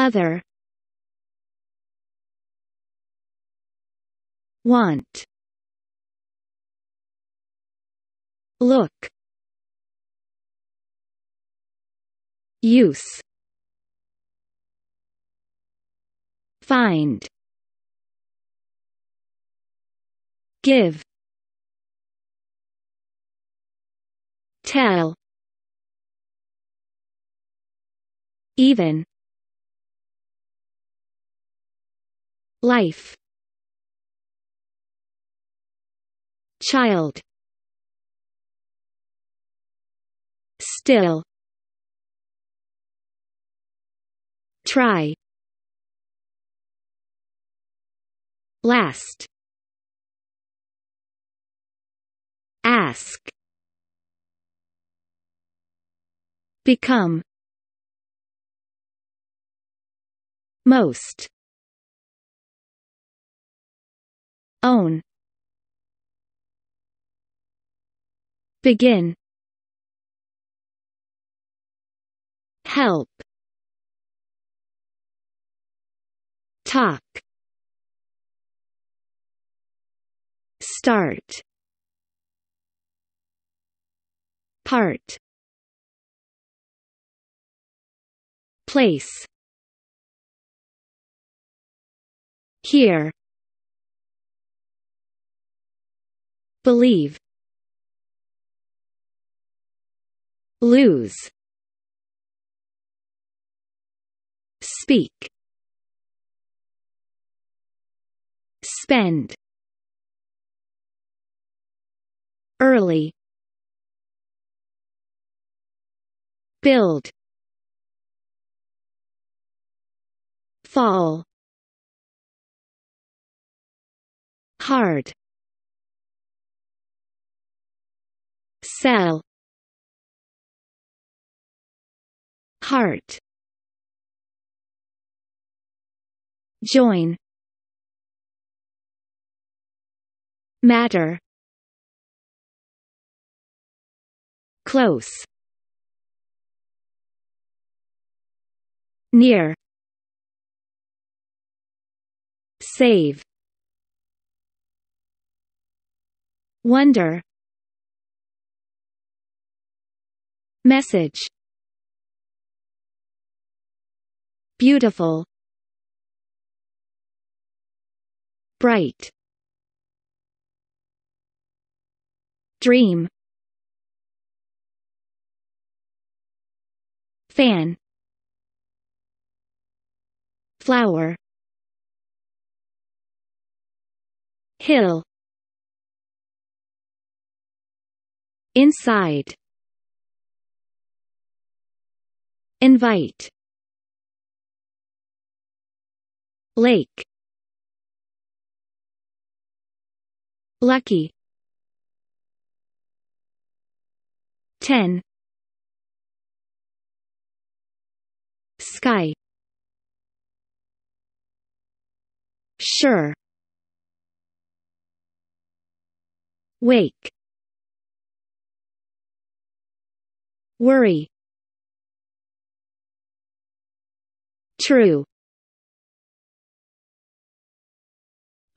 Other Want Look Use Find Give Tell Even Life Child Still Try Last Ask Become Most Own Begin Help Talk Start Part Place Here Believe Lose Speak Spend Early Build Fall Hard Cell Heart Join Matter Close Near Save Wonder Message Beautiful Bright Dream Fan Flower Hill Inside Invite Lake Lucky ten Sky Sure Wake Worry true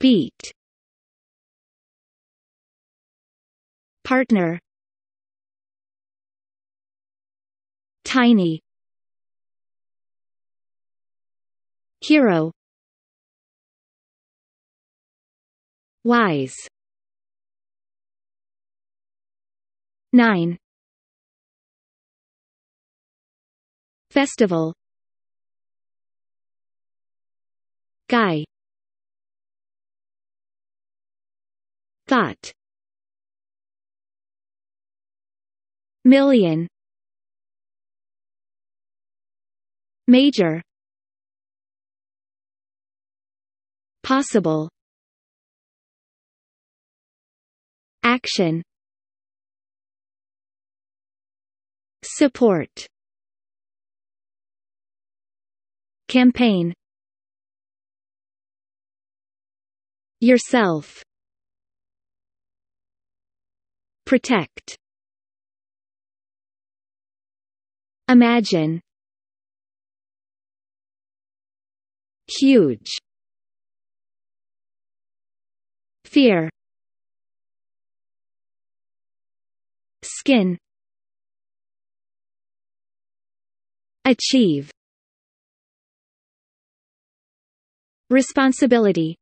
beat partner tiny hero wise 9 festival guy that million major possible action support campaign Yourself Protect Imagine Huge Fear Skin Achieve Responsibility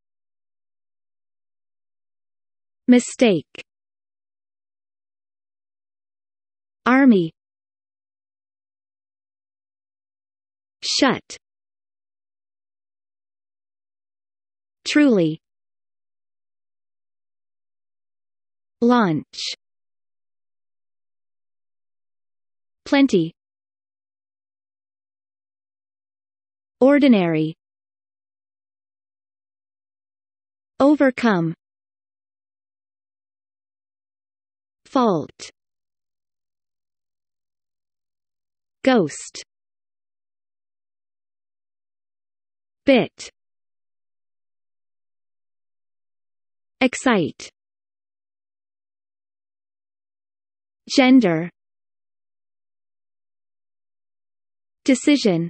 Mistake Army Shut Truly Launch Plenty Ordinary Overcome fault ghost bit excite gender decision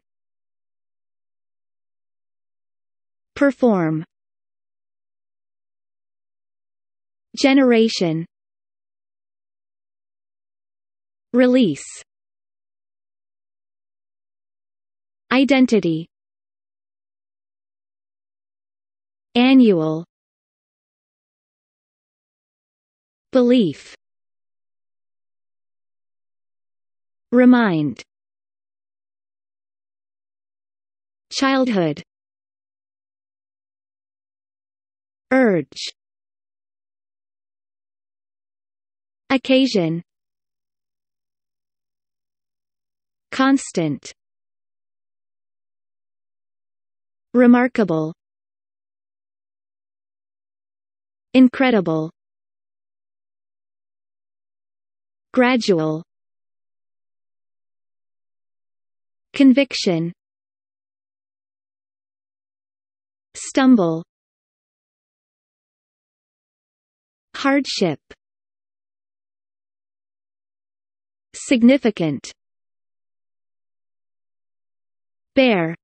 perform generation Release Identity Annual Belief Remind Childhood Urge Occasion Constant Remarkable Incredible Gradual Conviction Stumble Hardship Significant bear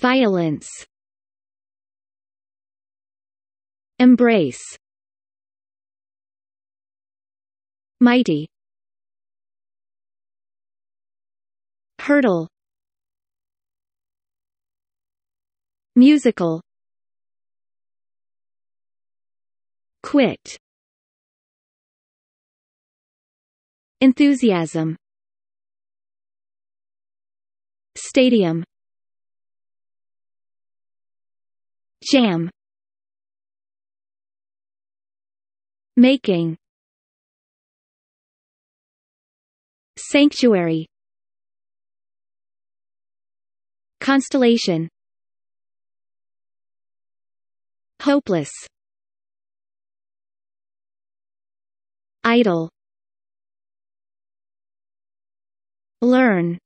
violence embrace mighty hurdle musical quit enthusiasm Stadium Jam Making Sanctuary Constellation Hopeless Idle Learn